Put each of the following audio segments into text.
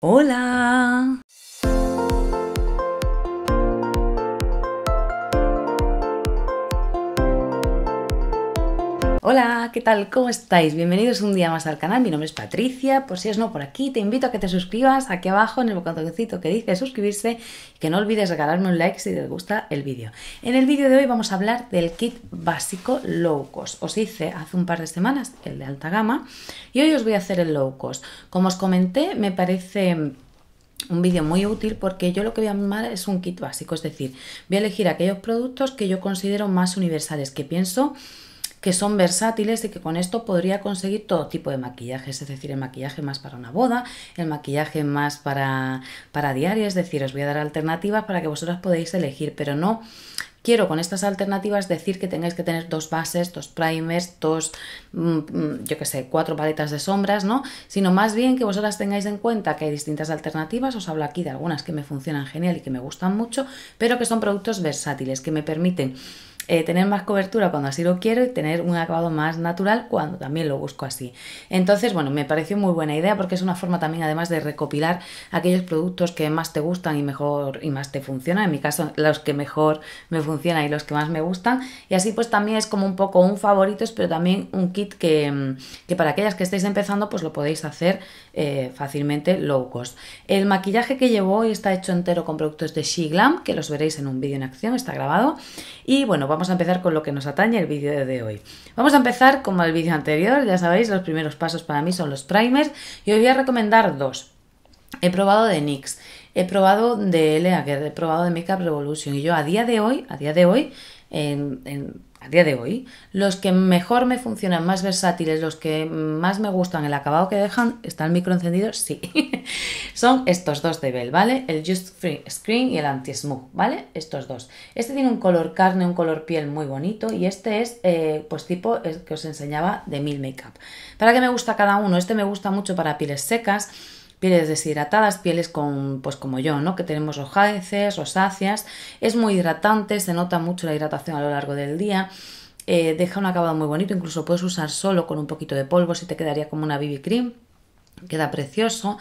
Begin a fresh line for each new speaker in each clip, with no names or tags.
Hola. Hola, ¿qué tal? ¿Cómo estáis? Bienvenidos un día más al canal. Mi nombre es Patricia. Por si es no por aquí, te invito a que te suscribas aquí abajo en el botoncito que dice suscribirse y que no olvides regalarme un like si te gusta el vídeo. En el vídeo de hoy vamos a hablar del kit básico low cost. Os hice hace un par de semanas el de alta gama y hoy os voy a hacer el low cost. Como os comenté, me parece un vídeo muy útil porque yo lo que voy a armar es un kit básico, es decir, voy a elegir aquellos productos que yo considero más universales, que pienso que son versátiles y que con esto podría conseguir todo tipo de maquillajes, es decir, el maquillaje más para una boda, el maquillaje más para, para es decir, os voy a dar alternativas para que vosotras podáis elegir, pero no quiero con estas alternativas decir que tengáis que tener dos bases, dos primers, dos, mm, mm, yo que sé, cuatro paletas de sombras, ¿no? Sino más bien que vosotras tengáis en cuenta que hay distintas alternativas, os hablo aquí de algunas que me funcionan genial y que me gustan mucho, pero que son productos versátiles, que me permiten eh, tener más cobertura cuando así lo quiero y tener un acabado más natural cuando también lo busco así. Entonces, bueno, me pareció muy buena idea porque es una forma también además de recopilar aquellos productos que más te gustan y mejor y más te funcionan. En mi caso, los que mejor me funcionan y los que más me gustan. Y así pues también es como un poco un favorito, pero también un kit que, para aquellas que estáis empezando pues lo podéis hacer eh, fácilmente low cost. El maquillaje que llevo hoy está hecho entero con productos de She Glam, que los veréis en un vídeo en acción, está grabado. Y bueno, vamos a empezar con lo que nos atañe el vídeo de hoy. Vamos a empezar como el vídeo anterior, ya sabéis, los primeros pasos para mí son los primers y hoy voy a recomendar dos. He probado de NYX, he probado de LEA, e he probado de Makeup Revolution y yo a día de hoy, a día de hoy, en, a día de hoy, los que mejor me funcionan, más versátiles, los que más me gustan, el acabado que dejan, ¿está el micro encendido? Sí. Son estos dos de Bell, ¿vale? El Just Free Screen y el Anti-Smooth, ¿vale? Estos dos. Este tiene un color carne, un color piel muy bonito y este es, eh, pues, tipo que os enseñaba de Mil Makeup. ¿Para qué me gusta cada uno? Este me gusta mucho para pieles secas pieles deshidratadas, pieles con, pues como yo, ¿no? Que tenemos rojeces, rosáceas, es muy hidratante, se nota mucho la hidratación a lo largo del día. Eh, deja un acabado muy bonito, incluso puedes usar solo con un poquito de polvo si te quedaría como una BB cream, queda precioso.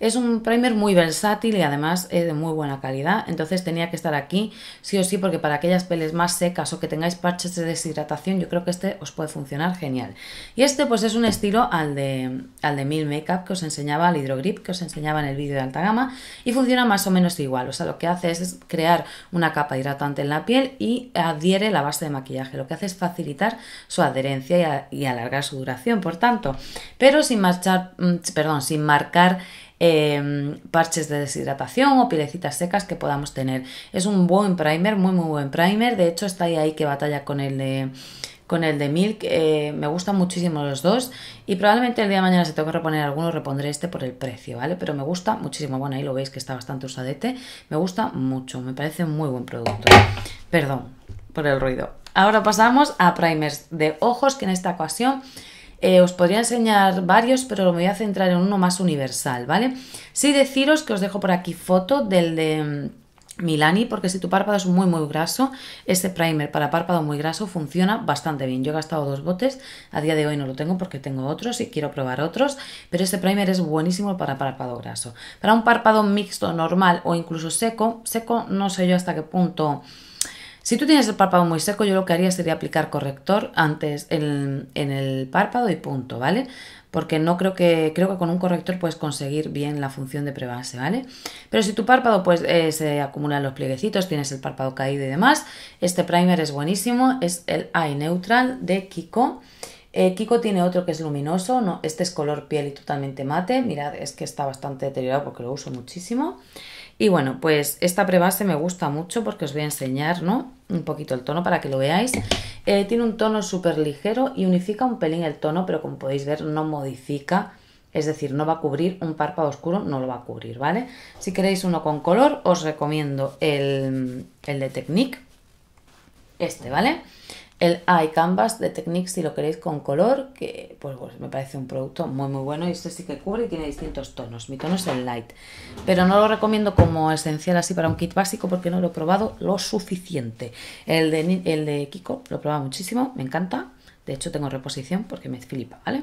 Es un primer muy versátil y además es de muy buena calidad, entonces tenía que estar aquí sí o sí porque para aquellas peles más secas o que tengáis parches de deshidratación yo creo que este os puede funcionar genial. Y este pues es un estilo al de, al de Mil Makeup que os enseñaba, al Hydrogrip que os enseñaba en el vídeo de alta gama y funciona más o menos igual, o sea lo que hace es, crear una capa hidratante en la piel y adhiere la base de maquillaje, lo que hace es facilitar su adherencia y, y alargar su duración, por tanto, pero sin marchar, mm, perdón, sin marcar Em, parches de deshidratación o pilecitas secas que podamos tener. Es un buen primer, muy muy buen primer. De hecho, está ahí que batalla con el de con el de Milk. Eh, me gustan muchísimo los dos. Y probablemente el día de mañana, se tengo que reponer alguno, repondré este por el precio, ¿vale? Pero me gusta muchísimo. Bueno, ahí lo veis que está bastante usadete. Me gusta mucho. Me parece un muy buen producto. Perdón por el ruido. Ahora pasamos a primers de ojos, que en esta ocasión eh, os podría enseñar varios, pero lo voy a centrar en uno más universal, ¿vale? Sí deciros que os dejo por aquí foto del de... Mm, Milani, porque si tu párpado es muy muy graso, este primer para párpado muy graso funciona bastante bien. Yo he gastado dos botes, a día de hoy no lo tengo porque tengo otros y quiero probar otros, pero este primer es buenísimo para párpado graso. Para un párpado mixto, normal o incluso seco, seco no sé yo hasta qué punto si tú tienes el párpado muy seco, yo lo que haría sería aplicar corrector antes en, el párpado y punto, ¿vale? Porque no creo que, creo que con un corrector puedes conseguir bien la función de prebase, ¿vale? Pero si tu párpado pues eh, se acumulan los plieguecitos, tienes el párpado caído y demás, este primer es buenísimo, es el Eye Neutral de Kiko. Eh, Kiko tiene otro que es luminoso, no, este es color piel y totalmente mate. Mirad, es que está bastante deteriorado porque lo uso muchísimo. Y bueno, pues esta prebase me gusta mucho porque os voy a enseñar, ¿no? un poquito el tono para que lo veáis. Eh, tiene un tono súper ligero y unifica un pelín el tono, pero como podéis ver no modifica, es decir, no va a cubrir un párpado oscuro, no lo va a cubrir, ¿vale? Si queréis uno con color, os recomiendo el, el de Technique, este, ¿vale? el Eye Canvas de Technique, si lo queréis con color, que pues, pues, me parece un producto muy muy bueno y este sí que cubre y tiene distintos tonos. Mi tono es el light, pero no lo recomiendo como esencial así para un kit básico porque no lo he probado lo suficiente. El de, el de Kiko lo he probado muchísimo, me encanta, de hecho tengo reposición porque me flipa, ¿vale?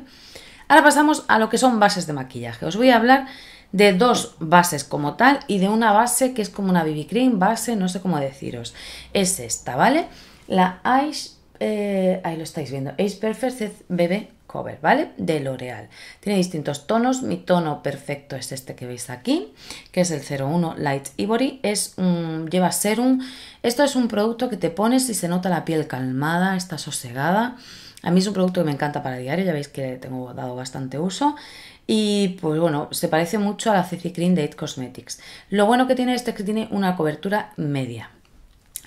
Ahora pasamos a lo que son bases de maquillaje. Os voy a hablar de dos bases como tal y de una base que es como una BB Cream base, no sé cómo deciros. Es esta, ¿vale? La Ice. Eh, ahí lo estáis viendo, Ace Perfect BB Cover, ¿vale? De L'Oreal. Tiene distintos tonos. Mi tono perfecto es este que veis aquí, que es el 01 Light Ivory. Es un, lleva serum. Esto es un producto que te pones y se nota la piel calmada, está sosegada. A mí es un producto que me encanta para diario, ya veis que le tengo dado bastante uso. Y pues bueno, se parece mucho a la CC de It Cosmetics. Lo bueno que tiene este es que tiene una cobertura media,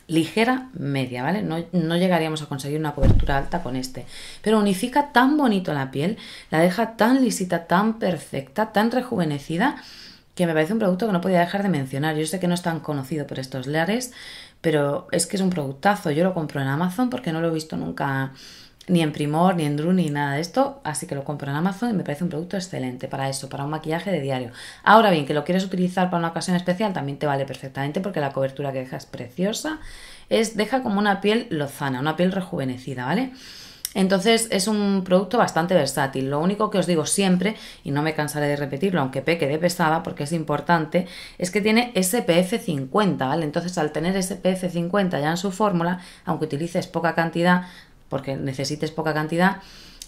ligera media, ¿vale? No, no, llegaríamos a conseguir una cobertura alta con este, pero unifica tan bonito la piel, la deja tan lisita, tan perfecta, tan rejuvenecida, que me parece un producto que no podía dejar de mencionar. Yo sé que no es tan conocido por estos lares, pero es que es un productazo. Yo lo compro en Amazon porque no lo he visto nunca ni en Primor, ni en dru ni nada de esto, así que lo compro en Amazon y me parece un producto excelente para eso, para un maquillaje de diario. Ahora bien, que lo quieres utilizar para una ocasión especial también te vale perfectamente porque la cobertura que deja es preciosa, es, deja como una piel lozana, una piel rejuvenecida, ¿vale? Entonces es un producto bastante versátil. Lo único que os digo siempre, y no me cansaré de repetirlo, aunque peque de pesada, porque es importante, es que tiene SPF 50, ¿vale? Entonces al tener SPF 50 ya en su fórmula, aunque utilices poca cantidad, porque necesites poca cantidad,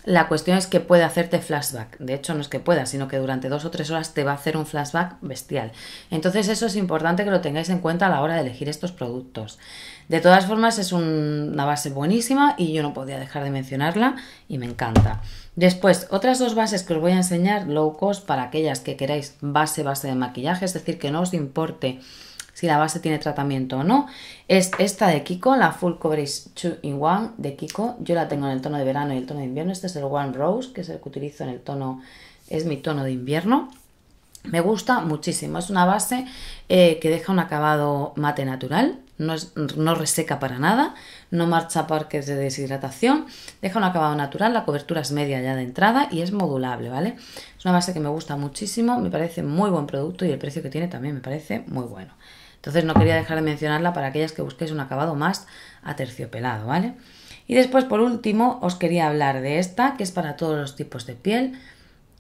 la cuestión es que puede hacerte flashback. De hecho, no es que pueda, sino que durante dos o tres horas te va a hacer un flashback bestial. Entonces, eso es importante que lo tengáis en cuenta a la hora de elegir estos productos. De todas formas, es una base buenísima y yo no podía dejar de mencionarla y me encanta. Después, otras dos bases que os voy a enseñar, low cost, para aquellas que queráis base, base de maquillaje, es decir, que no os importe si la base tiene tratamiento o no. Es esta de Kiko, la Full Coverage 2 in 1 de Kiko. Yo la tengo en el tono de verano y el tono de invierno. Este es el One Rose, que es el que utilizo en el tono, es mi tono de invierno. Me gusta muchísimo. Es una base eh, que deja un acabado mate natural, no, no, reseca para nada, no marcha parques de deshidratación, deja un acabado natural, la cobertura es media ya de entrada y es modulable, ¿vale? Es una base que me gusta muchísimo, me parece muy buen producto y el precio que tiene también me parece muy bueno. Entonces no quería dejar de mencionarla para aquellas que busquéis un acabado más aterciopelado, ¿vale? Y después, por último, os quería hablar de esta, que es para todos los tipos de piel,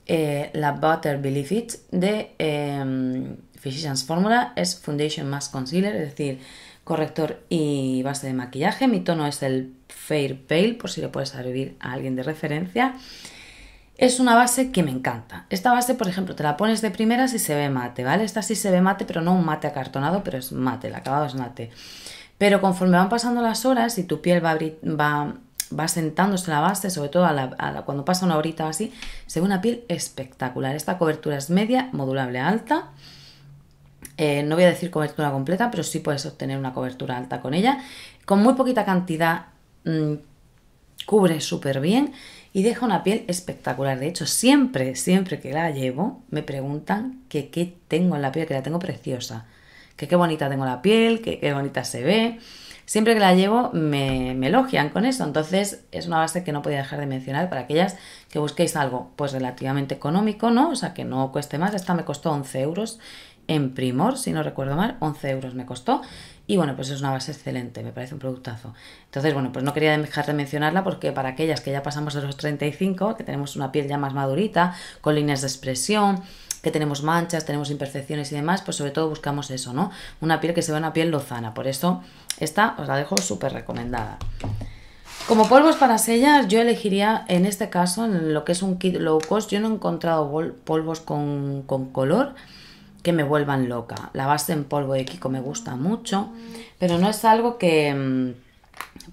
eh, la Butter Belief It de Physicians em, Formula, es Foundation Mask Concealer, es decir, corrector y base de maquillaje. Mi tono es el Fair Pale, por si le puede servir a alguien de referencia. Es una base que me encanta. Esta base, por ejemplo, te la pones de primera y se ve mate, ¿vale? Esta sí se ve mate, pero no un mate acartonado, pero es mate, el acabado es mate. Pero conforme van pasando las horas y tu piel va, sentándose en la base, sobre todo cuando pasa una horita o así, se ve una piel espectacular. Esta cobertura es media, modulable alta. Eh, no voy a decir cobertura completa, pero sí puedes obtener una cobertura alta con ella. Con muy poquita cantidad mm, cubre súper bien y deja una piel espectacular. De hecho, siempre, siempre que la llevo, me preguntan que qué tengo en la piel, que la tengo preciosa, que qué bonita tengo la piel, que qué bonita se ve. Siempre que la llevo me, elogian con eso, entonces es una base que no podía dejar de mencionar para aquellas que busquéis algo pues relativamente económico, ¿no? O sea, que no cueste más. Esta me costó 11 euros en Primor, si no recuerdo mal, 11 euros me costó. Y bueno, pues es una base excelente, me parece un productazo. Entonces, bueno, pues no quería dejar de mencionarla porque para aquellas que ya pasamos de los 35, que tenemos una piel ya más madurita, con líneas de expresión, que tenemos manchas, tenemos imperfecciones y demás, pues sobre todo buscamos eso, ¿no? Una piel que se vea una piel lozana. Por eso esta os la dejo súper recomendada. Como polvos para sellar, yo elegiría en este caso, en lo que es un kit low cost, yo no he encontrado polvos con, con color que me vuelvan loca. La base en polvo de Kiko me gusta mucho, pero no es algo que... Mm,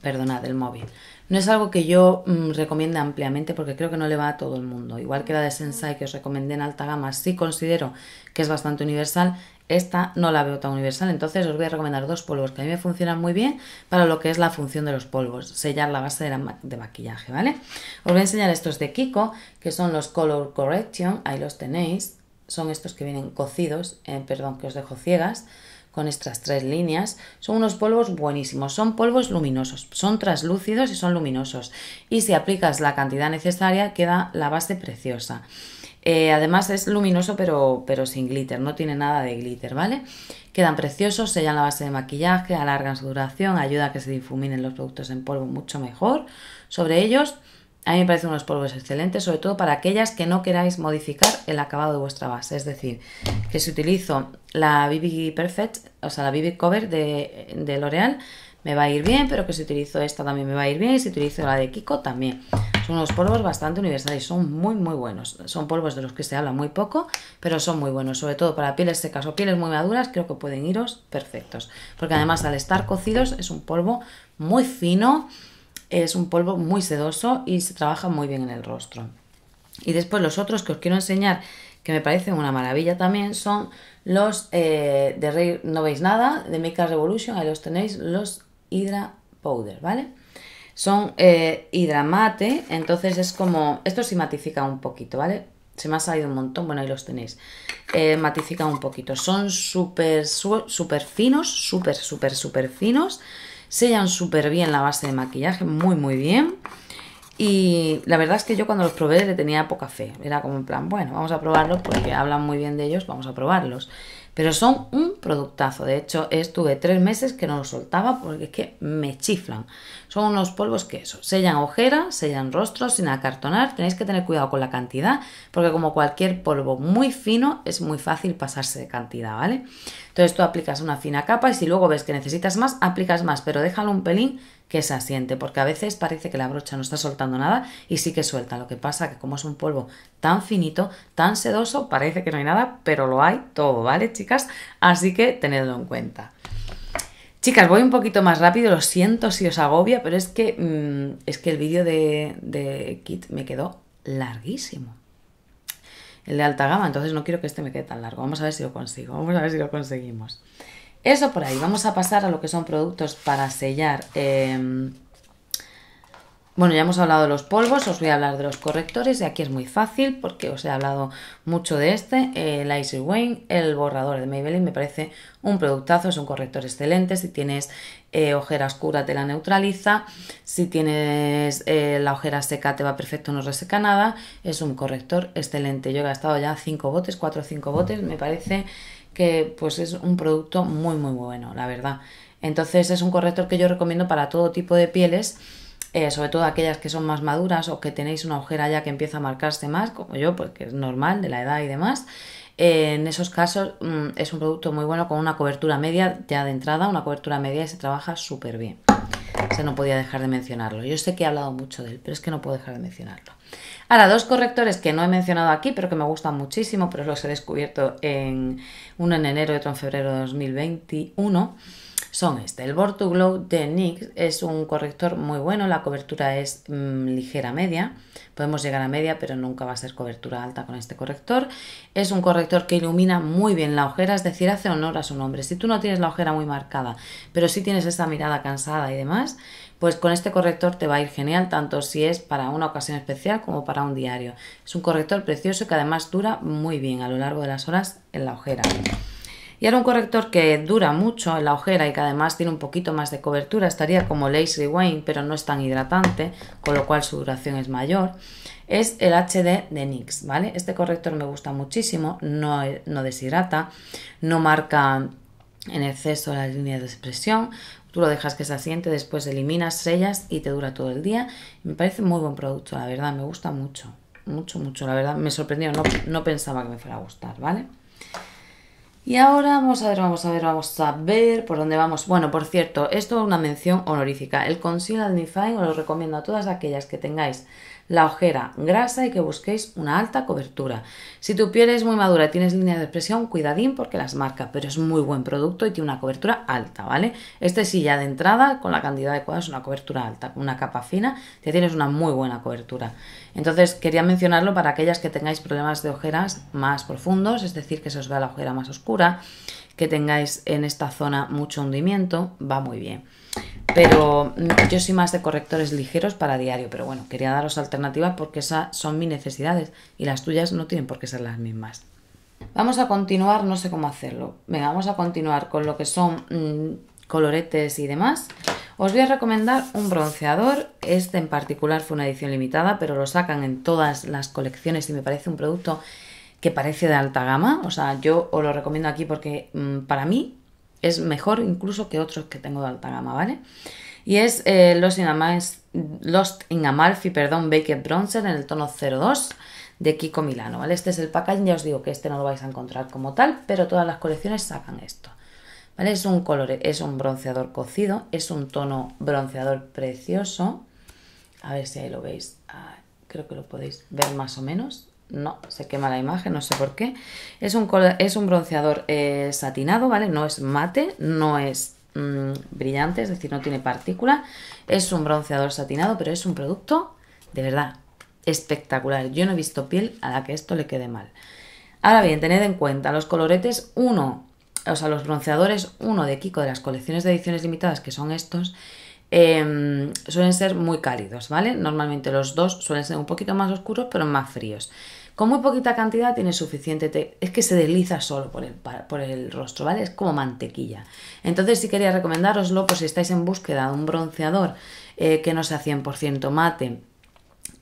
Perdona, del móvil. No es algo que yo recomienda mm, recomiende ampliamente porque creo que no le va a todo el mundo. Igual que la de Sensai que os recomendé en alta gama, sí considero que es bastante universal, esta no la veo tan universal. Entonces os voy a recomendar dos polvos que a mí me funcionan muy bien para lo que es la función de los polvos, sellar la base de, de maquillaje, ¿vale? Os voy a enseñar estos de Kiko, que son los Color Correction, ahí los tenéis son estos que vienen cocidos, eh, perdón, que os dejo ciegas, con estas tres líneas. Son unos polvos buenísimos, son polvos luminosos, son traslúcidos y son luminosos. Y si aplicas la cantidad necesaria queda la base preciosa. Eh, además es luminoso pero, pero sin glitter, no tiene nada de glitter, ¿vale? Quedan preciosos, sellan la base de maquillaje, alargan su duración, ayuda a que se difuminen los productos en polvo mucho mejor sobre ellos. A mí me parecen unos polvos excelentes, sobre todo para aquellas que no queráis modificar el acabado de vuestra base. Es decir, que si utilizo la BB Perfect, o sea, la BB Cover de, de L'Oreal, me va a ir bien, pero que si utilizo esta también me va a ir bien, y si utilizo la de Kiko también. Son unos polvos bastante universales, son muy muy buenos. Son polvos de los que se habla muy poco, pero son muy buenos, sobre todo para pieles secas o pieles muy maduras, creo que pueden iros perfectos. Porque además al estar cocidos es un polvo muy fino, es un polvo muy sedoso y se trabaja muy bien en el rostro. Y después los otros que os quiero enseñar, que me parecen una maravilla también, son los eh, de Rey No Veis Nada, de Makeup Revolution, ahí los tenéis, los Hydra Powder, ¿vale? Son hidramate, eh, entonces es como... Esto sí matifica un poquito, ¿vale? Se me ha salido un montón, bueno, ahí los tenéis. Eh, matifica un poquito. Son súper, súper finos, súper, súper, súper finos. Sellan súper bien la base de maquillaje, muy muy bien. Y la verdad es que yo cuando los probé le tenía poca fe. Era como en plan, bueno, vamos a probarlos porque hablan muy bien de ellos, vamos a probarlos. Pero son un productazo. De hecho, estuve tres meses que no lo soltaba porque es que me chiflan. Son unos polvos que eso, sellan ojeras, sellan rostros sin acartonar. Tenéis que tener cuidado con la cantidad porque como cualquier polvo muy fino es muy fácil pasarse de cantidad, ¿vale? Entonces tú aplicas una fina capa y si luego ves que necesitas más, aplicas más, pero déjalo un pelín que se asiente, porque a veces parece que la brocha no está soltando nada y sí que suelta. Lo que pasa que como es un polvo tan finito, tan sedoso, parece que no hay nada, pero lo hay todo, ¿vale, chicas? Así que tenedlo en cuenta. Chicas, voy un poquito más rápido, lo siento si os agobia, pero es que, mm, es que el vídeo de, de Kit me quedó larguísimo el de alta gama, entonces no quiero que este me quede tan largo. Vamos a ver si lo consigo, vamos a ver si lo conseguimos. Eso por ahí. Vamos a pasar a lo que son productos para sellar. Em, bueno, ya hemos hablado de los polvos, os voy a hablar de los correctores y aquí es muy fácil porque os he hablado mucho de este, el Icy Wayne, el borrador de Maybelline me parece un productazo, es un corrector excelente, si tienes eh, ojera oscura te la neutraliza, si tienes eh, la ojera seca te va perfecto, no reseca nada, es un corrector excelente, yo he gastado ya 5 botes, 4 o 5 botes, me parece que pues es un producto muy muy bueno, la verdad. Entonces es un corrector que yo recomiendo para todo tipo de pieles, eh, sobre todo aquellas que son más maduras o que tenéis una agujera ya que empieza a marcarse más, como yo, porque pues, es normal de la edad y demás. Eh, en esos casos mm, es un producto muy bueno con una cobertura media ya de entrada, una cobertura media y se trabaja súper bien se no podía dejar de mencionarlo. Yo sé que he hablado mucho de él, pero es que no puedo dejar de mencionarlo. Ahora, dos correctores que no he mencionado aquí, pero que me gustan muchísimo, pero los he descubierto en uno en enero y otro en febrero de 2021 son este. El Borto Glow de NYX es un corrector muy bueno, la cobertura es mm, ligera media, podemos llegar a media, pero nunca va a ser cobertura alta con este corrector. Es un corrector que ilumina muy bien la ojera, es decir, hace honor a su nombre. Si tú no tienes la ojera muy marcada, pero sí tienes esa mirada cansada y demás, pues con este corrector te va a ir genial, tanto si es para una ocasión especial como para un diario. Es un corrector precioso que además dura muy bien a lo largo de las horas en la ojera. Y ahora un corrector que dura mucho en la ojera y que además tiene un poquito más de cobertura, estaría como Lace Wayne, pero no es tan hidratante, con lo cual su duración es mayor, es el HD de NYX, ¿vale? Este corrector me gusta muchísimo, no, no deshidrata, no marca en exceso las líneas de expresión, tú lo dejas que se asiente, después eliminas, sellas y te dura todo el día. Me parece muy buen producto, la verdad, me gusta mucho, mucho, mucho, la verdad, me sorprendió, no, no pensaba que me fuera a gustar, ¿vale? Y ahora vamos a ver, vamos a ver, vamos a ver por dónde vamos. Bueno, por cierto, esto es una mención honorífica. El consil and os lo recomiendo a todas aquellas que tengáis la ojera grasa y que busquéis una alta cobertura. Si tu piel es muy madura y tienes línea de expresión, cuidadín porque las marca, pero es muy buen producto y tiene una cobertura alta, ¿vale? Este sí ya de entrada, con la cantidad adecuada, es una cobertura alta, una capa fina, ya tienes una muy buena cobertura. Entonces quería mencionarlo para aquellas que tengáis problemas de ojeras más profundos, es decir, que se os vea la ojera más oscura, que tengáis en esta zona mucho hundimiento, va muy bien. Pero mm, yo soy más de correctores ligeros para diario, pero bueno, quería daros alternativas porque esas son mis necesidades y las tuyas no tienen por qué ser las mismas. Vamos a continuar, no sé cómo hacerlo. Venga, vamos a continuar con lo que son mm, coloretes y demás. Os voy a recomendar un bronceador, este en particular fue una edición limitada, pero lo sacan en todas las colecciones y me parece un producto que parece de alta gama. O sea, yo os lo recomiendo aquí porque mm, para mí es mejor incluso que otros que tengo de alta gama, ¿vale? Y es eh, Lost, in Amalfi, Lost, in Amalfi, perdón, Baked Bronzer en el tono 02 de Kiko Milano, ¿vale? Este es el packaging, ya os digo que este no lo vais a encontrar como tal, pero todas las colecciones sacan esto. ¿Vale? Es un color, es un bronceador cocido, es un tono bronceador precioso. A ver si ahí lo veis. Ah, creo que lo podéis ver más o menos. No, se quema la imagen, no sé por qué. Es un, es un bronceador eh, satinado, ¿vale? No es mate, no es mm, brillante, es decir, no tiene partícula. Es un bronceador satinado, pero es un producto de verdad espectacular. Yo no he visto piel a la que esto le quede mal. Ahora bien, tened en cuenta los coloretes, uno, o sea, los bronceadores, uno de Kiko de las colecciones de ediciones limitadas, que son estos, Em, suelen ser muy cálidos, ¿vale? Normalmente los dos suelen ser un poquito más oscuros, pero más fríos. Con muy poquita cantidad tiene suficiente, es que se desliza solo por el, rostro, ¿vale? Es como mantequilla. Entonces si quería recomendároslo pues si estáis en búsqueda de un bronceador eh, que no sea 100% mate,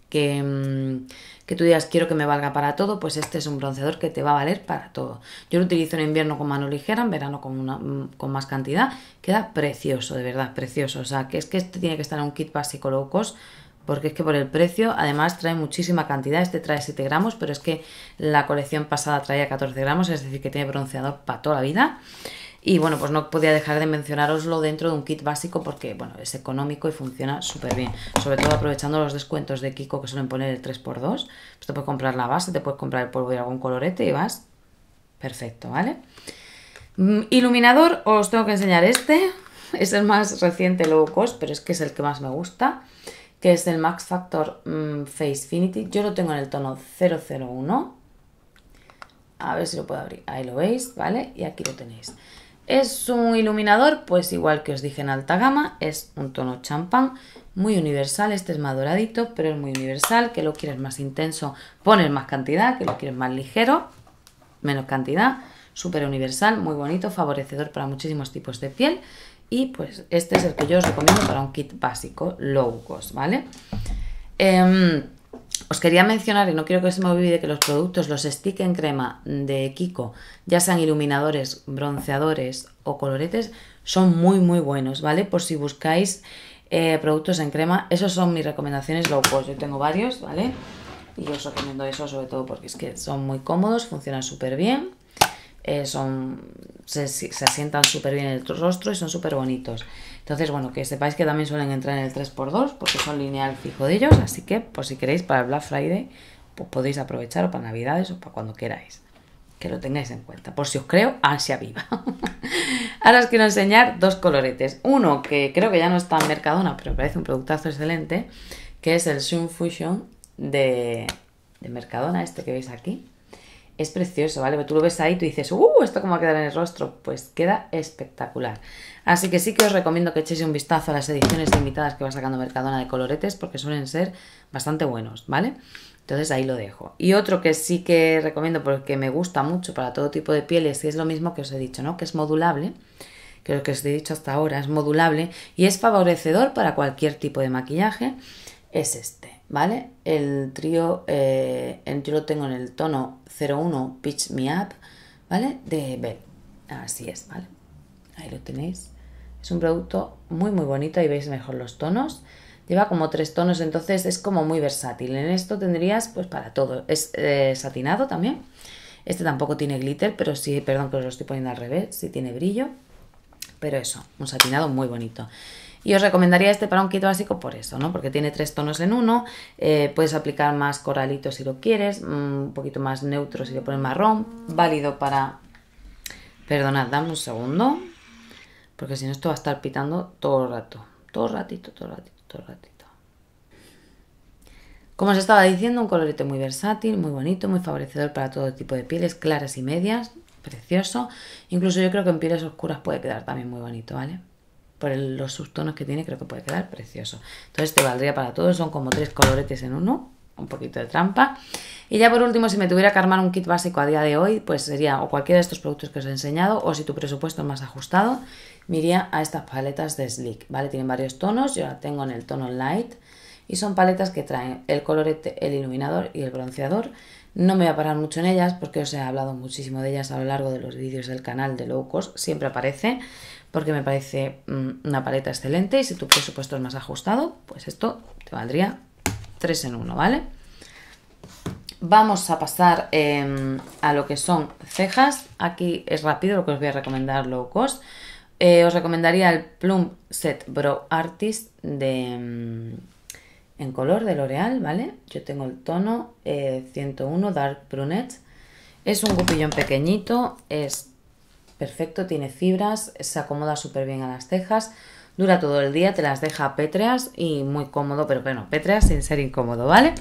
que... Mm, que tú digas quiero que me valga para todo, pues este es un bronceador que te va a valer para todo. Yo lo utilizo en invierno con mano ligera, en verano con, una, mm, con más cantidad, queda precioso, de verdad, precioso. O sea, que es que este tiene que estar en un kit básico locos porque es que por el precio, además trae muchísima cantidad, este trae 7 gramos, pero es que la colección pasada traía 14 gramos, es decir, que tiene bronceador para toda la vida. Y bueno, pues no podía dejar de mencionaroslo dentro de un kit básico porque, bueno, es económico y funciona súper bien. Sobre todo aprovechando los descuentos de Kiko que suelen poner el 3x2. Pues te puedes comprar la base, te puedes comprar el polvo y algún colorete y vas perfecto, ¿vale? Mm, iluminador, os tengo que enseñar este. Es el más reciente low cost, pero es que es el que más me gusta. Que es el Max Factor mm, Face Finity. Yo lo tengo en el tono 001. A ver si lo puedo abrir. Ahí lo veis, ¿vale? Y aquí lo tenéis. Es un iluminador, pues igual que os dije en alta gama, es un tono champán, muy universal, este es más doradito, pero es muy universal, que lo quieres más intenso, pones más cantidad, que lo quieres más ligero, menos cantidad, súper universal, muy bonito, favorecedor para muchísimos tipos de piel y pues este es el que yo os recomiendo para un kit básico, low ¿vale? Em, os quería mencionar, y no quiero que se me olvide, que los productos, los stick en crema de Kiko, ya sean iluminadores, bronceadores o coloretes, son muy muy buenos, ¿vale? Por si buscáis eh, productos en crema, esos son mis recomendaciones low cost. Pues, yo tengo varios, ¿vale? Y os recomiendo eso sobre todo porque es que son muy cómodos, funcionan súper bien, eh, son, se, se asientan súper bien en el rostro y son súper bonitos. Entonces, bueno, que sepáis que también suelen entrar en el 3x2 porque son lineal fijo de ellos, así que por pues, si queréis para el Black Friday, pues podéis aprovechar para Navidades o para cuando queráis. Que lo tengáis en cuenta, por si os creo ansia viva. Ahora os quiero enseñar dos coloretes. Uno que creo que ya no está en Mercadona, pero parece un productazo excelente, que es el Sun Fusion de Mercadona, este que veis aquí es precioso, ¿vale? Tú lo ves ahí y tú dices, ¡uh! ¿Esto cómo va a quedar en el rostro? Pues queda espectacular. Así que sí que os recomiendo que echéis un vistazo a las ediciones limitadas que va sacando Mercadona de coloretes porque suelen ser bastante buenos, ¿vale? Entonces ahí lo dejo. Y otro que sí que recomiendo porque me gusta mucho para todo tipo de pieles y es lo mismo que os he dicho, ¿no? Que es modulable, que lo que os he dicho hasta ahora es modulable y es favorecedor para cualquier tipo de maquillaje, es este ¿vale? El trío, eh, yo lo tengo en el tono 01 Pitch Me Up, ¿vale? De Bell. Así es, ¿vale? Ahí lo tenéis. Es un producto muy, muy bonito, y veis mejor los tonos. Lleva como tres tonos, entonces es como muy versátil. En esto tendrías, pues, para todo. Es eh, satinado también. Este tampoco tiene glitter, pero sí, perdón que os lo estoy poniendo al revés, sí tiene brillo. Pero eso, un satinado muy bonito. Y os recomendaría este para un kit básico por eso, ¿no? Porque tiene tres tonos en uno, eh, puedes aplicar más coralito si lo quieres, mm, un poquito más neutro si lo pones marrón, válido para... Perdonad, dame un segundo, porque si no esto va a estar pitando todo el rato, todo el ratito, todo el ratito, todo el ratito. Como os estaba diciendo, un colorito muy versátil, muy bonito, muy favorecedor para todo tipo de pieles, claras y medias, precioso. Incluso yo creo que en pieles oscuras puede quedar también muy bonito, ¿vale? por los subtonos que tiene, creo que puede quedar precioso. Entonces te valdría para todo, son como tres coloretes en uno, un poquito de trampa. Y ya por último, si me tuviera que armar un kit básico a día de hoy, pues sería o cualquiera de estos productos que os he enseñado, o si tu presupuesto es más ajustado, me iría a estas paletas de Slick, ¿vale? Tienen varios tonos, yo la tengo en el tono light, y son paletas que traen el colorete, el iluminador y el bronceador. No me voy a parar mucho en ellas porque os he hablado muchísimo de ellas a lo largo de los vídeos del canal de Low siempre aparece, porque me parece mm, una paleta excelente y si tu presupuesto es más ajustado, pues esto te valdría 3 en 1, ¿vale? Vamos a pasar em, a lo que son cejas. Aquí es rápido lo que os voy a recomendar low cost. Eh, os recomendaría el Plum Set Brow Artist de, em, en color de L'Oreal, ¿vale? Yo tengo el tono 101 eh, Dark Brunette. Es un cupillón pequeñito, es perfecto, tiene fibras, se acomoda súper bien a las cejas, dura todo el día, te las deja pétreas y muy cómodo, pero bueno, pétreas sin ser incómodo, ¿vale?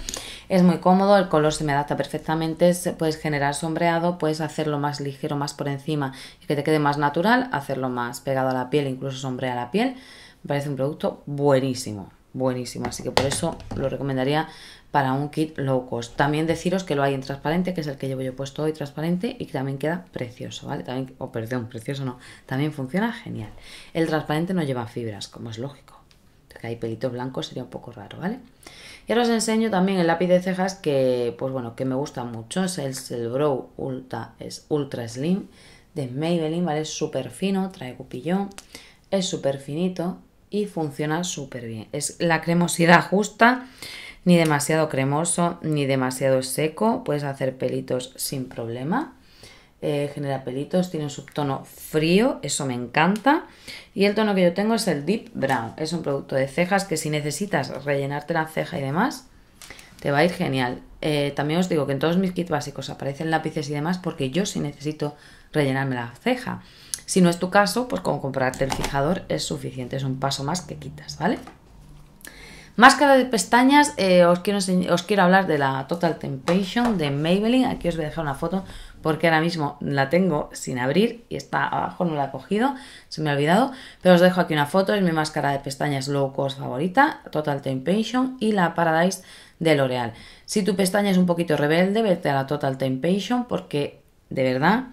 Es muy cómodo, el color se me adapta perfectamente, puedes generar sombreado, puedes hacerlo más ligero, más por encima y que te quede más natural, hacerlo más pegado a la piel, incluso sombrea la piel. Me parece un producto buenísimo buenísimo, Así que por eso lo recomendaría para un kit low cost. También deciros que lo hay en transparente, que es el que llevo yo puesto hoy transparente y que también queda precioso, ¿vale? También, o oh, perdón, precioso no, también funciona genial. El transparente no lleva fibras, como es lógico, porque hay pelitos blancos sería un poco raro, ¿vale? Y ahora os enseño también el lápiz de cejas que, pues bueno, que me gusta mucho, es el, Brow Ultra, es Ultra Slim de Maybelline, ¿vale? Es súper fino, trae cupillón, es súper finito, y funciona súper bien. Es la cremosidad justa, ni demasiado cremoso, ni demasiado seco. Puedes hacer pelitos sin problema. Eh, genera pelitos, tiene un subtono frío, eso me encanta. Y el tono que yo tengo es el Deep Brown. Es un producto de cejas que si necesitas rellenarte la ceja y demás, te va a ir genial. Eh, también os digo que en todos mis kits básicos aparecen lápices y demás porque yo sí necesito rellenarme la ceja. Si no es tu caso, pues con comprarte el fijador es suficiente, es un paso más que quitas, ¿vale? Máscara de pestañas, eh, os, quiero os quiero hablar de la Total Temptation de Maybelline. Aquí os voy a dejar una foto porque ahora mismo la tengo sin abrir y está abajo, no la he cogido, se me ha olvidado. Pero os dejo aquí una foto, es mi máscara de pestañas low cost favorita, Total Temptation y la Paradise de L'Oreal. Si tu pestaña es un poquito rebelde, vete a la Total Temptation porque de verdad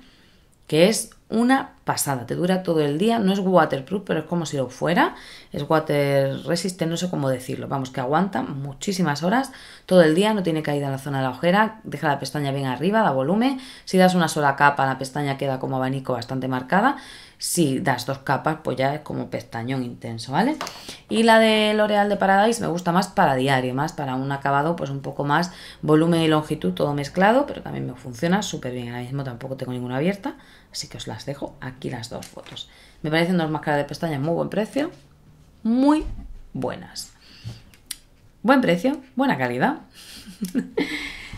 que es una pasada, te dura todo el día, no es waterproof, pero es como si lo fuera, es water resistente no sé cómo decirlo, vamos, que aguanta muchísimas horas, todo el día, no tiene caída en la zona de la ojera, deja la pestaña bien arriba, da volumen, si das una sola capa, la pestaña queda como abanico bastante marcada, si das dos capas, pues ya es como pestañón intenso, ¿vale? Y la de L'Oreal de Paradise me gusta más para diario, más para un acabado, pues un poco más volumen y longitud, todo mezclado, pero también me funciona súper bien, ahora mismo tampoco tengo ninguna abierta, Así que os las dejo aquí las dos fotos. Me parecen dos máscaras de pestañas muy buen precio. Muy buenas. Buen precio, buena calidad.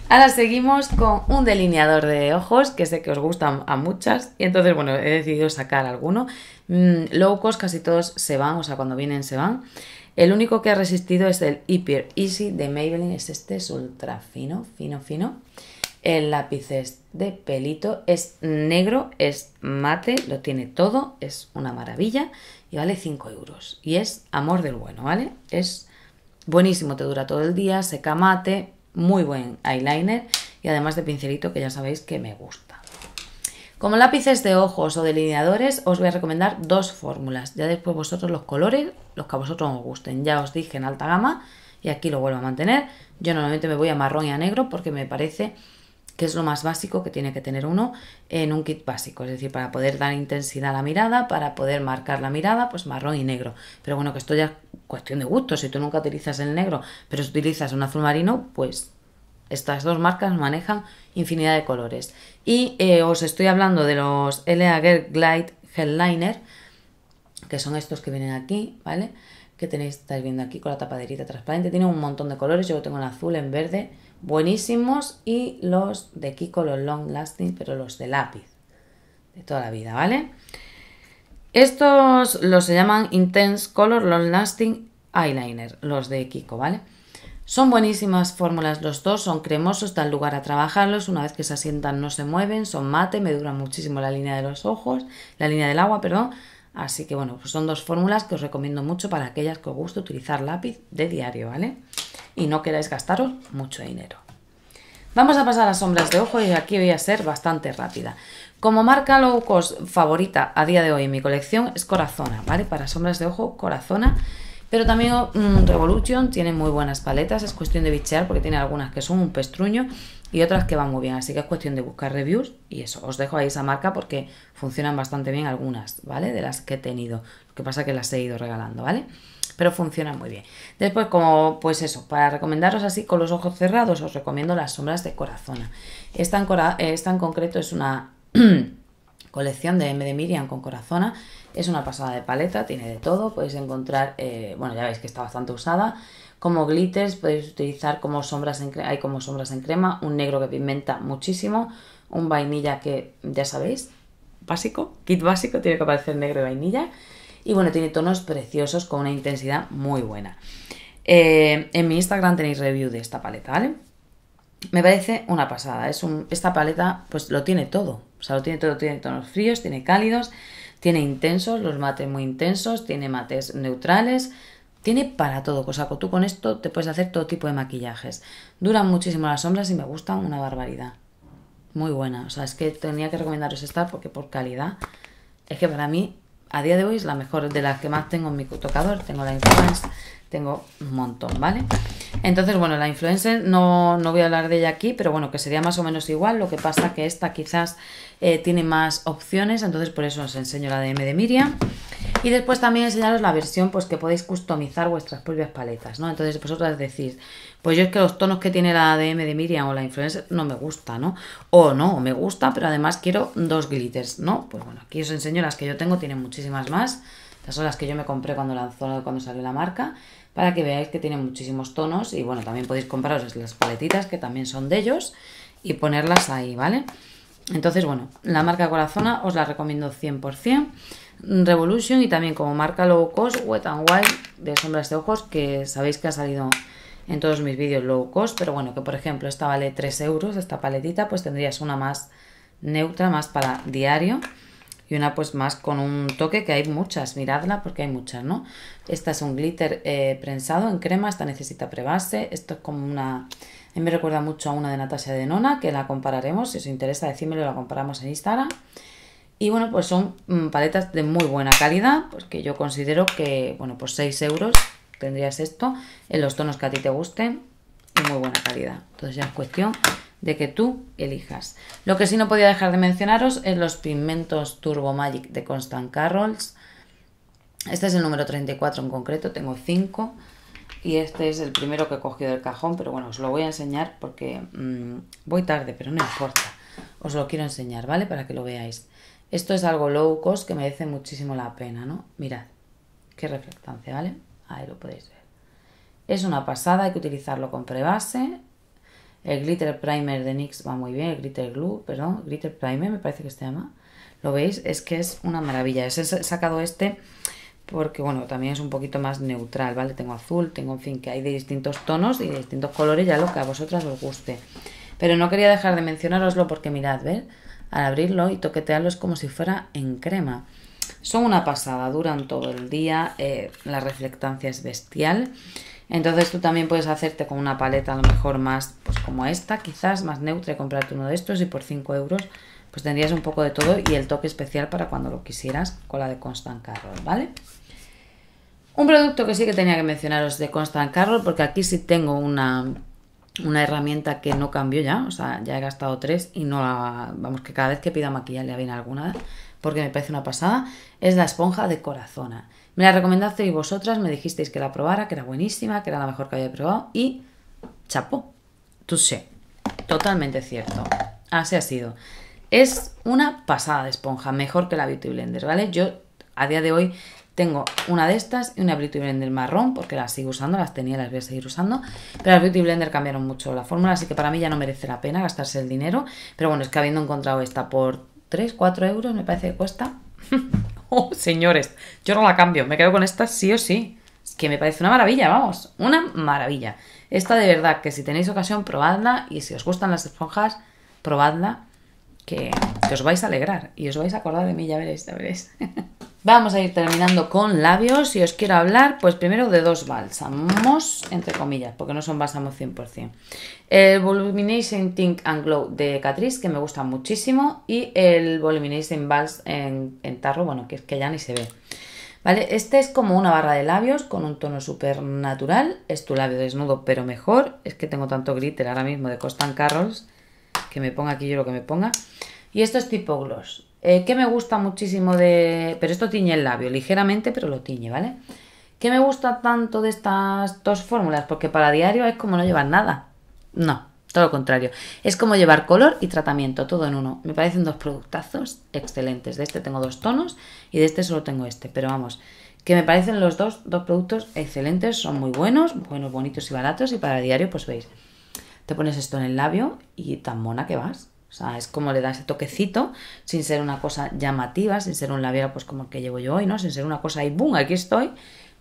Ahora seguimos con un delineador de ojos que sé que os gustan a muchas y entonces bueno, he decidido sacar alguno. Mm, Locos, casi todos se van, o sea, cuando vienen se van. El único que ha resistido es el Hyper Easy de Maybelline, es este, es ultra fino, fino, fino. El lápiz es de pelito, es negro, es mate, lo tiene todo, es una maravilla y vale 5 euros. Y es amor del bueno, ¿vale? Es buenísimo, te dura todo el día, seca mate, muy buen eyeliner y además de pincelito que ya sabéis que me gusta. Como lápices de ojos o delineadores os voy a recomendar dos fórmulas, ya después vosotros los colores, los que a vosotros os gusten, ya os dije en alta gama y aquí lo vuelvo a mantener, yo normalmente me voy a marrón y a negro porque me parece que es lo más básico que tiene que tener uno en un kit básico, es decir, para poder dar intensidad a la mirada, para poder marcar la mirada, pues marrón y negro. Pero bueno, que esto ya es cuestión de gusto, si tú nunca utilizas el negro, pero utilizas un azul marino, pues estas dos marcas manejan infinidad de colores. Y eh, os estoy hablando de los LA Girl e Glide Headliner, que son estos que vienen aquí, ¿vale? Que tenéis, estáis viendo aquí con la tapaderita transparente. Tiene un montón de colores, yo tengo en azul, en verde, buenísimos y los de Kiko, los long lasting, pero los de lápiz, de toda la vida, ¿vale? Estos los se llaman Intense Color Long Lasting Eyeliner, los de Kiko, ¿vale? Son buenísimas fórmulas los dos, son cremosos, dan lugar a trabajarlos, una vez que se asientan no se mueven, son mate, me dura muchísimo la línea de los ojos, la línea del agua, perdón, Así que bueno, pues son dos fórmulas que os recomiendo mucho para aquellas que os gusta utilizar lápiz de diario, ¿vale? Y no queráis gastaros mucho dinero. Vamos a pasar a sombras de ojo y aquí voy a ser bastante rápida. Como marca low favorita a día de hoy en mi colección es Corazona, ¿vale? Para sombras de ojo, Corazona. Pero también mm, Revolution tiene muy buenas paletas, es cuestión de bichear porque tiene algunas que son un pestruño y otras que van muy bien. Así que es cuestión de buscar reviews y eso. Os dejo ahí esa marca porque funcionan bastante bien algunas, ¿vale? De las que he tenido. Lo que pasa que las he ido regalando, ¿vale? Pero funcionan muy bien. Después, como pues eso, para recomendaros así con los ojos cerrados, os recomiendo las sombras de Corazona. Esta en, concreto es una colección de M de Miriam con Corazona. Es una pasada de paleta, tiene de todo. Podéis encontrar, eh, bueno, ya veis que está bastante usada. Como glitters podéis utilizar como sombras en crema, hay como sombras en crema, un negro que pigmenta muchísimo, un vainilla que ya sabéis, básico, kit básico, tiene que aparecer negro y vainilla. Y bueno, tiene tonos preciosos con una intensidad muy buena. Eh, en mi Instagram tenéis review de esta paleta, ¿vale? Me parece una pasada. Es un, esta paleta pues lo tiene todo. O sea, lo tiene todo. Tiene tonos fríos, tiene cálidos, tiene intensos, los mates muy intensos, tiene mates neutrales, tiene para todo, cosa tú con esto te puedes hacer todo tipo de maquillajes. Duran muchísimo las sombras y me gustan una barbaridad. Muy buena, o sea, es que tenía que recomendaros esta porque por calidad es que para mí a día de hoy es la mejor, de las que más tengo en mi tocador, tengo la Influence tengo un montón, ¿vale? Entonces, bueno, la influencer no, voy a hablar de ella aquí, pero bueno, que sería más o menos igual, lo que pasa que esta quizás eh, tiene más opciones, entonces por eso os enseño la DM de Miriam. Y después también enseñaros la versión pues que podéis customizar vuestras propias paletas, ¿no? Entonces vosotras decís, pues yo es que los tonos que tiene la dm de Miriam o la influencer no me gusta, ¿no? O no, me gusta, pero además quiero dos glitters, ¿no? Pues bueno, aquí os enseño las que yo tengo, tienen muchísimas más. Estas son las que yo me compré cuando lanzó, cuando salió la marca para que veáis que tiene muchísimos tonos y bueno, también podéis compraros las paletitas que también son de ellos y ponerlas ahí, ¿vale? Entonces, bueno, la marca Corazona os la recomiendo 100%. Revolution y también como marca low cost, Wet and Wild de sombras de ojos, que sabéis que ha salido en todos mis vídeos low cost, pero bueno, que por ejemplo esta vale 3 euros, esta paletita, pues tendrías una más neutra, más para diario y una pues más con un toque que hay muchas, miradla porque hay muchas, ¿no? Esta es un glitter eh, prensado en crema, esta necesita prebase, esto es como una... A mí me recuerda mucho a una de Natasha de Nona, que la compararemos, si os interesa decídmelo, la comparamos en Instagram. Y bueno, pues son mm, paletas de muy buena calidad, porque yo considero que, bueno, por pues 6 euros tendrías esto, en los tonos que a ti te gusten, y muy buena calidad. Entonces ya es cuestión de que tú elijas. Lo que sí no podía dejar de mencionaros es los pigmentos Turbo Magic de Constant Carrolls. Este es el número 34 en concreto, tengo 5 y este es el primero que he cogido del cajón, pero bueno, os lo voy a enseñar porque mm, voy tarde, pero no importa. Os lo quiero enseñar, ¿vale? Para que lo veáis. Esto es algo low cost que merece muchísimo la pena, ¿no? Mirad, qué reflectancia, ¿vale? Ahí lo podéis ver. Es una pasada, hay que utilizarlo con prebase el glitter primer de NYX va muy bien, el glitter glue, perdón, glitter primer me parece que se llama. ¿Lo veis? Es que es una maravilla. He sacado este porque, bueno, también es un poquito más neutral, ¿vale? Tengo azul, tengo, en fin, que hay de distintos tonos y de distintos colores, ya lo que a vosotras os guste. Pero no quería dejar de mencionaroslo porque mirad, ¿ver? Al abrirlo y toquetearlo es como si fuera en crema. Son una pasada, duran todo el día, eh, la reflectancia es bestial entonces tú también puedes hacerte con una paleta a lo mejor más pues como esta, quizás más neutra y comprarte uno de estos y por 5 euros pues tendrías un poco de todo y el toque especial para cuando lo quisieras con la de Constant Carroll, ¿vale? Un producto que sí que tenía que mencionaros de Constant Carroll porque aquí sí tengo una, herramienta que no cambió ya, o sea, ya he gastado tres y no la... vamos, que cada vez que pida maquillaje le viene alguna porque me parece una pasada, es la esponja de corazona. Me la recomendasteis vosotras, me dijisteis que la probara, que era buenísima, que era la mejor que había probado y chapó. sé Totalmente cierto. Así ha sido. Es una pasada de esponja, mejor que la Beauty Blender, ¿vale? Yo a día de hoy tengo una de estas y una Beauty Blender marrón, porque las sigo usando, las tenía las voy a seguir usando. Pero las Beauty Blender cambiaron mucho la fórmula, así que para mí ya no merece la pena gastarse el dinero. Pero bueno, es que habiendo encontrado esta por 3, 4 euros, me parece que cuesta. señores, yo no la cambio, me quedo con esta sí o sí. Es que me parece una maravilla, vamos, una maravilla. Esta de verdad, que si tenéis ocasión, probadla y si os gustan las esponjas, probadla, que os vais a alegrar y os vais a acordar de mí, ya veréis, ya veréis. Vamos a ir terminando con labios y os quiero hablar, pues primero de dos bálsamos, entre comillas, porque no son bálsamos 100%. El Volumination Tink and Glow de Catrice, que me gusta muchísimo, y el Volumination bals en, en tarro, bueno, que, es que ya ni se ve. ¿Vale? Este es como una barra de labios con un tono súper natural. Es tu labio desnudo, pero mejor. Es que tengo tanto glitter ahora mismo de Costan Carrolls que me ponga aquí yo lo que me ponga. Y esto es tipo gloss. Eh, que me gusta muchísimo de... Pero esto tiñe el labio, ligeramente, pero lo tiñe, ¿vale? ¿Qué me gusta tanto de estas dos fórmulas? Porque para diario es como no llevar nada. No, todo lo contrario. Es como llevar color y tratamiento, todo en uno. Me parecen dos productazos excelentes. De este tengo dos tonos y de este solo tengo este. Pero vamos, que me parecen los dos, dos productos excelentes. Son muy buenos, buenos, bonitos y baratos. Y para diario, pues veis, te pones esto en el labio y tan mona que vas. O sea, es como le das ese toquecito, sin ser una cosa llamativa, sin ser un labial, pues como el que llevo yo hoy, ¿no? Sin ser una cosa y ¡bum! Aquí estoy,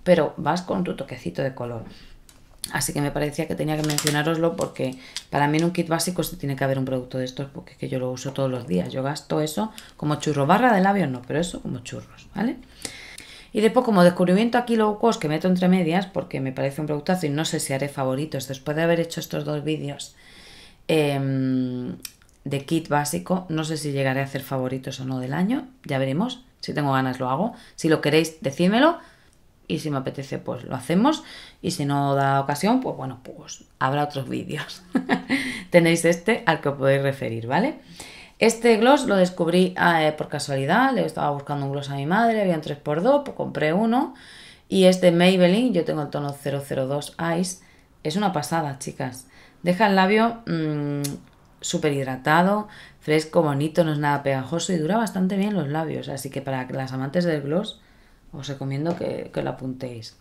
pero vas con tu toquecito de color. Así que me parecía que tenía que mencionaroslo porque para mí en un kit básico se tiene que haber un producto de estos porque es que yo lo uso todos los días. Yo gasto eso como churro. Barra de labios no, pero eso como churros, ¿vale? Y después como descubrimiento aquí low cost que meto entre medias porque me parece un productazo y no sé si haré favoritos después de haber hecho estos dos vídeos. Eh, de kit básico. No sé si llegaré a hacer favoritos o no del año. Ya veremos. Si tengo ganas lo hago. Si lo queréis, decídmelo. Y si me apetece, pues lo hacemos. Y si no da ocasión, pues bueno, pues habrá otros vídeos. Tenéis este al que os podéis referir, ¿vale? Este gloss lo descubrí eh, por casualidad. Le estaba buscando un gloss a mi madre. Había un 3x2, pues compré uno. Y este Maybelline, yo tengo el tono 002 Ice. Es una pasada, chicas. Deja el labio mm, súper hidratado, fresco, bonito, no es nada pegajoso y dura bastante bien los labios. Así que para las amantes del gloss, os recomiendo que, lo apuntéis.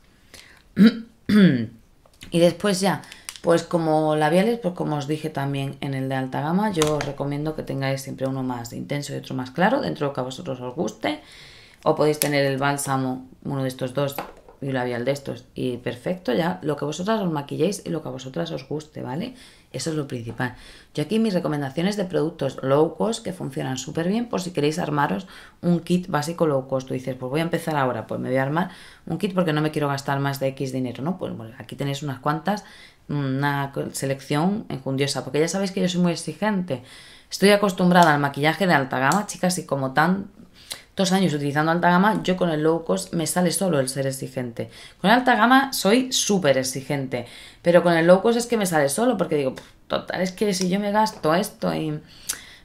y después ya, pues como labiales, pues como os dije también en el de alta gama, yo os recomiendo que tengáis siempre uno más intenso y otro más claro, dentro de lo que a vosotros os guste. O podéis tener el bálsamo, uno de estos dos, y labial de estos y perfecto ya lo que vosotras os maquilléis y lo que a vosotras os guste, ¿vale? Eso es lo principal. Yo aquí mis recomendaciones de productos low cost que funcionan súper bien por si queréis armaros un kit básico low cost. Tú dices, pues voy a empezar ahora, pues me voy a armar un kit porque no me quiero gastar más de X dinero, ¿no? Pues bueno, aquí tenéis unas cuantas, una selección enjundiosa, porque ya sabéis que yo soy muy exigente. Estoy acostumbrada al maquillaje de alta gama, chicas, y como tan años utilizando alta gama, yo con el low cost me sale solo el ser exigente. Con alta gama soy súper exigente, pero con el low cost es que me sale solo porque digo, total, es que si yo me gasto esto y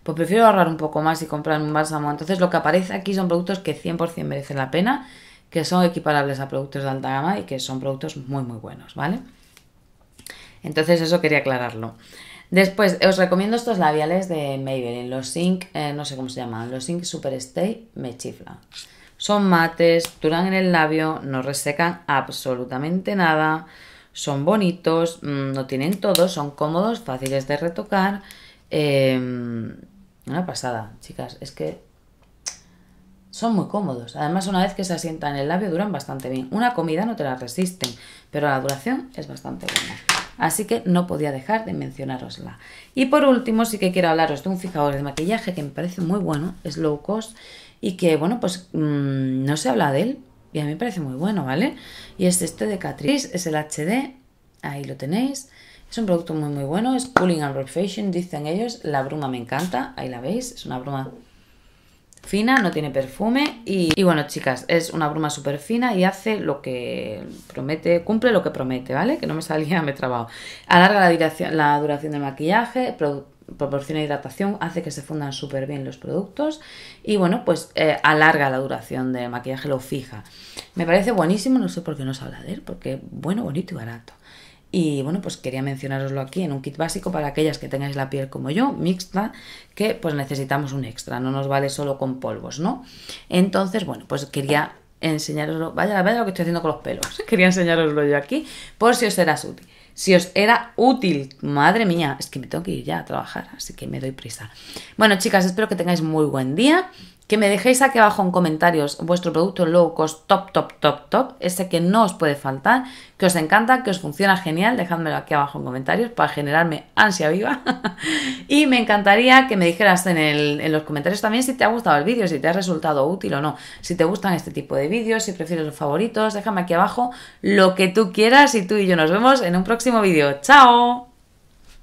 pues prefiero ahorrar un poco más y comprar un bálsamo. Entonces lo que aparece aquí son productos que 100% merecen la pena, que son equiparables a productos de alta gama y que son productos muy muy buenos, ¿vale? Entonces eso quería aclararlo. Después, os recomiendo estos labiales de Maybelline, los Zinc, eh, no sé cómo se llaman, los Zinc Super Stay, me chifla. Son mates, duran en el labio, no resecan absolutamente nada, son bonitos, mm, no tienen todo, son cómodos, fáciles de retocar. Em, una pasada, chicas, es que son muy cómodos. Además, una vez que se asientan en el labio, duran bastante bien. Una comida no te la resisten, pero la duración es bastante buena. Así que no podía dejar de mencionarosla. Y por último, sí que quiero hablaros de un fijador de maquillaje que me parece muy bueno, es low cost y que, bueno, pues mm, no se habla de él y a mí me parece muy bueno, ¿vale? Y es este de Catrice, es el HD, ahí lo tenéis. Es un producto muy muy bueno, es Cooling and Refreshing, dicen ellos. La bruma me encanta, ahí la veis, es una bruma fina, no tiene perfume y, bueno chicas, es una bruma súper fina y hace lo que promete, cumple lo que promete, ¿vale? Que no me salía, me he trabado. Alarga la duración, la duración del maquillaje, proporciona hidratación, hace que se fundan súper bien los productos y bueno, pues eh, alarga la duración del maquillaje, lo fija. Me parece buenísimo, no sé por qué no se habla de él, porque bueno, bonito y barato. Y bueno, pues quería mencionaroslo aquí en un kit básico para aquellas que tengáis la piel como yo, mixta, que pues necesitamos un extra, no nos vale solo con polvos, ¿no? Entonces, bueno, pues quería enseñaroslo, vaya, vaya lo que estoy haciendo con los pelos, quería enseñaroslo yo aquí, por si os era útil. Si os era útil, madre mía, es que me tengo que ir ya a trabajar, así que me doy prisa. Bueno, chicas, espero que tengáis muy buen día. Que me dejéis aquí abajo en comentarios vuestro producto low cost top, top, top, top, ese que no os puede faltar, que os encanta, que os funciona genial, dejádmelo aquí abajo en comentarios para generarme ansia viva. y me encantaría que me dijeras en, en, los comentarios también si te ha gustado el vídeo, si te ha resultado útil o no, si te gustan este tipo de vídeos, si prefieres los favoritos, déjame aquí abajo lo que tú quieras y tú y yo nos vemos en un próximo vídeo. ¡Chao!